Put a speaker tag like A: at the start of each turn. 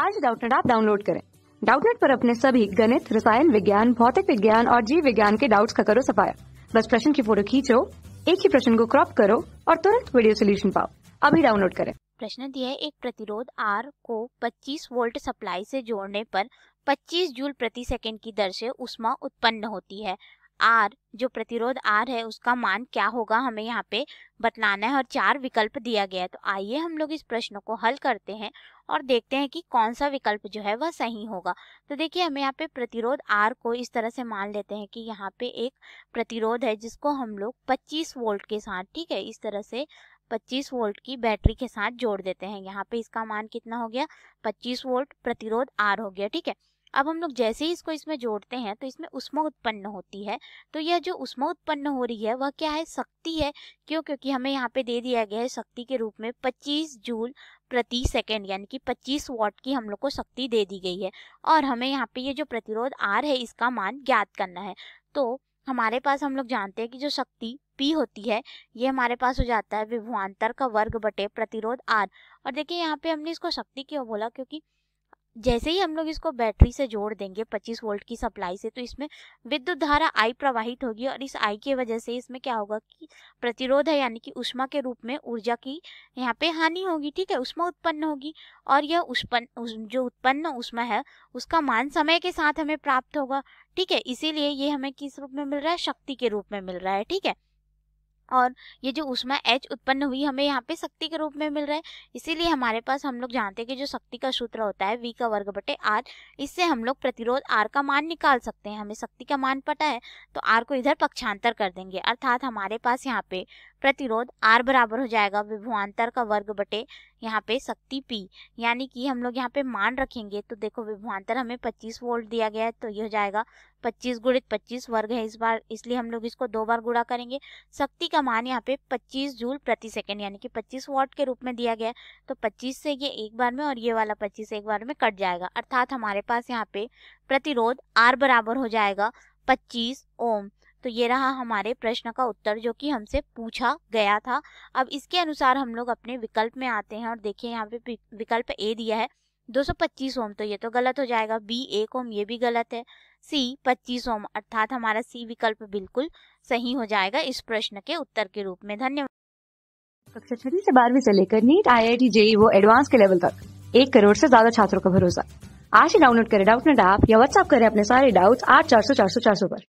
A: आज डाउटनेट आप डाउनलोड करें डाउटनेट पर अपने सभी गणित रसायन विज्ञान भौतिक विज्ञान और जीव विज्ञान के डाउट्स का करो सफाया बस प्रश्न की फोटो खींचो एक ही प्रश्न को क्रॉप करो और तुरंत वीडियो सोल्यूशन पाओ अभी डाउनलोड करें
B: प्रश्न दिया है एक प्रतिरोध आर को 25 वोल्ट सप्लाई से जोड़ने पर 25 जूल प्रति सेकंड की दर से उष्मा उत्पन्न होती है आर जो प्रतिरोध आर है उसका मान क्या होगा हमें यहाँ पे बतलाना है और चार विकल्प दिया गया है तो आइए हम लोग इस प्रश्न को हल करते हैं और देखते हैं कि कौन सा विकल्प जो है वह सही होगा तो देखिए हमें यहाँ पे प्रतिरोध आर को इस तरह से मान लेते हैं कि यहाँ पे एक प्रतिरोध है जिसको हम लोग पच्चीस वोल्ट के साथ ठीक है इस तरह से 25 वोल्ट की बैटरी के साथ जोड़ देते हैं यहाँ पे इसका मान कितना हो गया 25 वोल्ट प्रतिरोध आर हो गया ठीक है अब हम लोग जैसे ही इसको इसमें जोड़ते हैं तो इसमें उष्मा उत्पन्न होती है तो यह जो उष्मा उत्पन्न हो रही है वह क्या है शक्ति है क्यों क्योंकि हमें यहाँ पे दे दिया गया है शक्ति के रूप में 25 जूल प्रति सेकेंड यानी कि 25 वॉट की हम लोग को शक्ति दे दी गई है और हमें यहाँ पे ये यह जो प्रतिरोध आर है इसका मान ज्ञात करना है तो हमारे पास हम लोग जानते हैं कि जो शक्ति पी होती है ये हमारे पास हो जाता है विभवान्तर का वर्ग बटे प्रतिरोध आर और देखिए यहाँ पे हमने इसको शक्ति क्यों बोला क्योंकि जैसे ही हम लोग इसको बैटरी से जोड़ देंगे 25 वोल्ट की सप्लाई से तो इसमें विद्युत धारा आई प्रवाहित होगी और इस आई की वजह से इसमें क्या होगा कि प्रतिरोध है यानी कि उष्मा के रूप में ऊर्जा की यहाँ पे हानि होगी ठीक है उष्मा उत्पन्न होगी और यह उष्पन्न जो उत्पन्न उष्मा है उसका मान समय के साथ हमें प्राप्त होगा ठीक है इसीलिए ये हमें किस रूप में मिल रहा है शक्ति के रूप में मिल रहा है ठीक है और ये जो उष्मा एच उत्पन्न हुई हमें यहाँ पे शक्ति के रूप में मिल रहा है इसीलिए हमारे पास हम लोग जानते हैं कि जो शक्ति का सूत्र होता है वी का वर्ग बटे आर इससे हम लोग प्रतिरोध आर का मान निकाल सकते हैं हमें शक्ति का मान पता है तो आर को इधर पक्षांतर कर देंगे अर्थात हमारे पास यहाँ पे प्रतिरोध आर बराबर हो जाएगा विभुआंतर का वर्ग बटे यहाँ पे शक्ति पी यानी कि हम लोग यहाँ पे मान रखेंगे तो देखो विभवान्तर हमें पच्चीस वोल्ट दिया गया है तो ये हो जाएगा पच्चीस गुणित पच्चीस वर्ग है इस बार इसलिए हम लोग इसको दो बार गुणा करेंगे शक्ति का मान यहाँ पे पच्चीस जूल प्रति सेकेंड यानी कि पच्चीस वोल्ट के रूप में दिया गया है तो पच्चीस से ये एक बार में और ये वाला पच्चीस एक बार में कट जाएगा अर्थात हमारे पास यहाँ पे प्रतिरोध आर बराबर हो जाएगा पच्चीस ओम तो ये रहा हमारे प्रश्न का उत्तर जो कि हमसे पूछा गया था अब इसके अनुसार हम लोग अपने विकल्प में आते हैं और देखिए यहाँ पे विकल्प ए दिया है 225 ओम तो ये तो गलत हो जाएगा बी एक ओम ये भी गलत है सी 25 ओम अर्थात हमारा सी विकल्प बिल्कुल सही हो जाएगा इस प्रश्न के उत्तर के रूप में धन्यवाद
A: कक्षा छठी से बारहवीं से लेकर NEET I I T JEE वो एडवांस के लेवल तक एक करोड़ से ज्यादा छात्रों का भरोसा आज ही डाउनलोड करें डाउट नेट ऐप या व्हाट्सअप करें अपने सारे डाउट्स आठ चार सौ चार सौ चार सौ पर